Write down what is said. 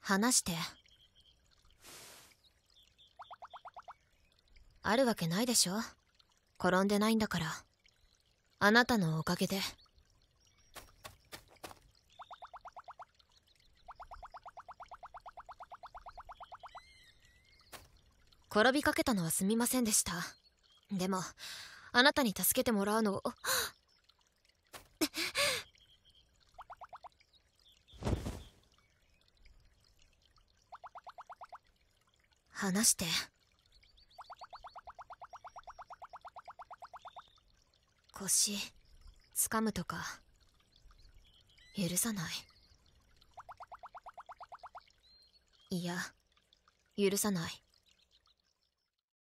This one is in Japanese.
話してあるわけないでしょ転んでないんだからあなたのおかげで転びかけたのはすみませんでしたでもあなたに助けてもらうのを話して腰掴むとか許さないいや許さない